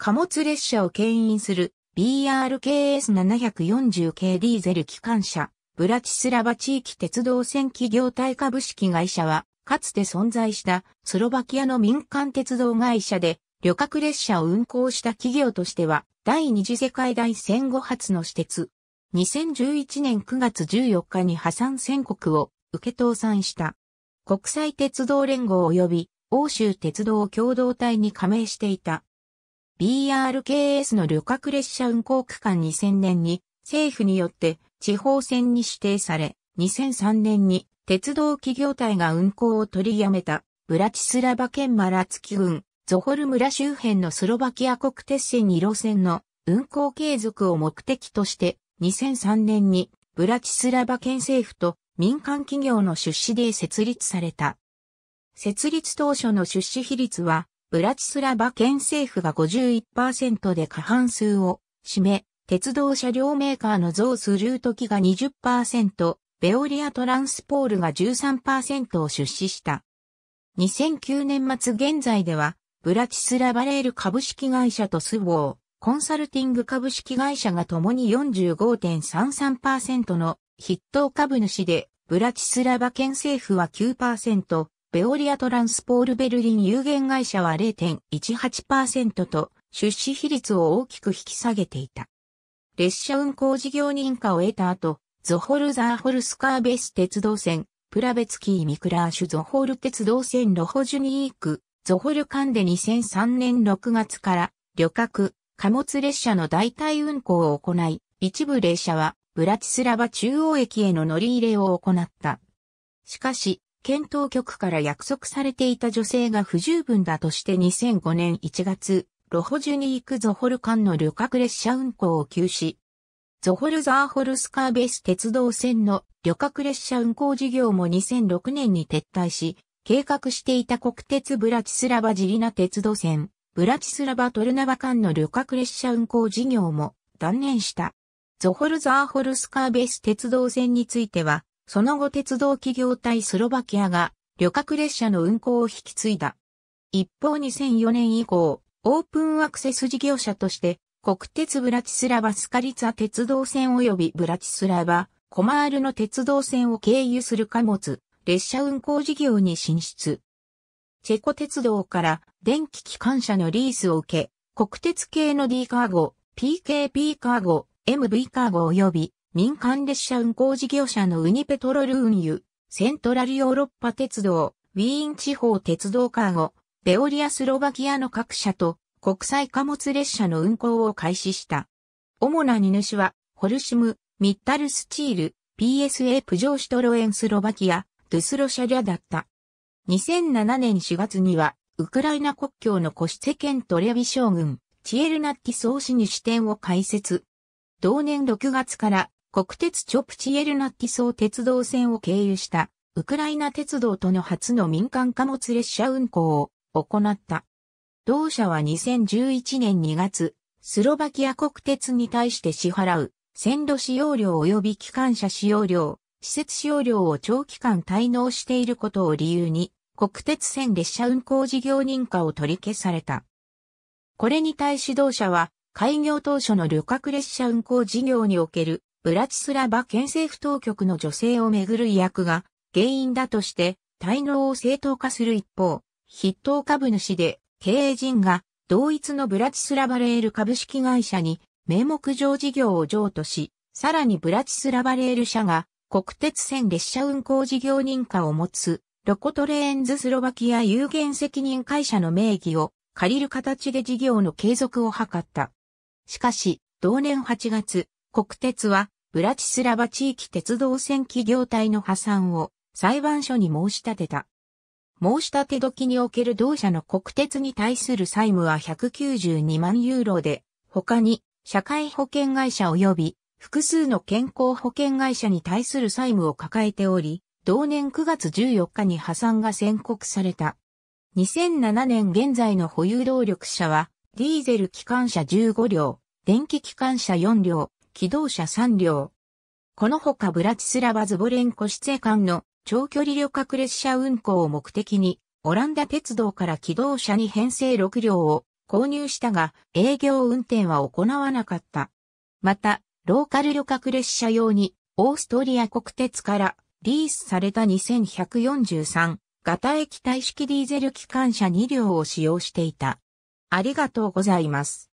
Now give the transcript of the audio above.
貨物列車を牽引する BRKS740 系ディーゼル機関車、ブラチスラバ地域鉄道線企業体株式会社は、かつて存在したスロバキアの民間鉄道会社で、旅客列車を運行した企業としては、第二次世界大戦後初の私鉄。2011年9月14日に破産宣告を受け倒産した。国際鉄道連合及び欧州鉄道共同体に加盟していた。BRKS の旅客列車運行区間2000年に政府によって地方線に指定され、2003年に鉄道企業体が運行を取りやめたブラチスラバ県マラツキ郡ゾホル村周辺のスロバキア国鉄線2路線の運行継続を目的として2003年にブラチスラバ県政府と民間企業の出資で設立された。設立当初の出資比率はブラチスラバ県政府が51%で過半数を占め、鉄道車両メーカーの増数スルート機が20%、ベオリアトランスポールが13%を出資した。2009年末現在では、ブラチスラバレール株式会社とスウォー、コンサルティング株式会社が共に45.33%の筆頭株主で、ブラチスラバ県政府は9%、ベオリアトランスポールベルリン有限会社は0.18%と出資比率を大きく引き下げていた。列車運行事業認可を得た後、ゾホルザーホルスカーベス鉄道線、プラベツキー・ミクラーシュゾホル鉄道線ロホジュニーク、ゾホル間で2003年6月から旅客、貨物列車の代替運行を行い、一部列車はブラチスラバ中央駅への乗り入れを行った。しかし、検討局から約束されていた女性が不十分だとして2005年1月、ロホジュに行くゾホル間の旅客列車運行を休止。ゾホルザーホルスカーベス鉄道線の旅客列車運行事業も2006年に撤退し、計画していた国鉄ブラチスラバジリナ鉄道線、ブラチスラバトルナバ間の旅客列車運行事業も断念した。ゾホルザーホルスカーベス鉄道線については、その後鉄道企業体スロバキアが旅客列車の運行を引き継いだ。一方2004年以降、オープンアクセス事業者として、国鉄ブラチスラバスカリツァ鉄道線及びブラチスラバ、コマールの鉄道線を経由する貨物、列車運行事業に進出。チェコ鉄道から電気機関車のリースを受け、国鉄系の D カーゴ、PKP カーゴ、MV カーゴ及び民間列車運行事業者のウニペトロル運輸、セントラルヨーロッパ鉄道、ウィーン地方鉄道カーゴ、ベオリアスロバキアの各社と国際貨物列車の運行を開始した。主な荷主は、ホルシム、ミッタルスチール、PSA プジョーシトロエンスロバキア、ドゥスロシャリャだった。2007年4月には、ウクライナ国境のコシテェ県トレビ将軍、チエルナッキ総司に支店を開設。同年6月から国鉄チョプチエルナッティソー鉄道線を経由したウクライナ鉄道との初の民間貨物列車運行を行った。同社は2011年2月、スロバキア国鉄に対して支払う線路使用料及び機関車使用料、施設使用料を長期間滞納していることを理由に、国鉄線列車運行事業認可を取り消された。これに対し同社は、開業当初の旅客列車運行事業におけるブラチスラバ県政府当局の女性をめぐる違約が原因だとして、滞納を正当化する一方、筆頭株主で経営陣が同一のブラチスラバレール株式会社に名目上事業を譲渡し、さらにブラチスラバレール社が国鉄線列車運行事業認可を持つロコトレーンズスロバキア有限責任会社の名義を借りる形で事業の継続を図った。しかし、同年8月、国鉄は、ブラチスラバ地域鉄道線企業体の破産を裁判所に申し立てた。申し立て時における同社の国鉄に対する債務は192万ユーロで、他に社会保険会社及び複数の健康保険会社に対する債務を抱えており、同年9月14日に破産が宣告された。2007年現在の保有動力者は、ディーゼル機関車15両、電気機関車4両、機動車3両。このほかブラチスラバズボレンコ市政間の長距離旅客列車運行を目的に、オランダ鉄道から機動車に編成6両を購入したが、営業運転は行わなかった。また、ローカル旅客列車用に、オーストリア国鉄からリースされた2143型液体式ディーゼル機関車2両を使用していた。ありがとうございます。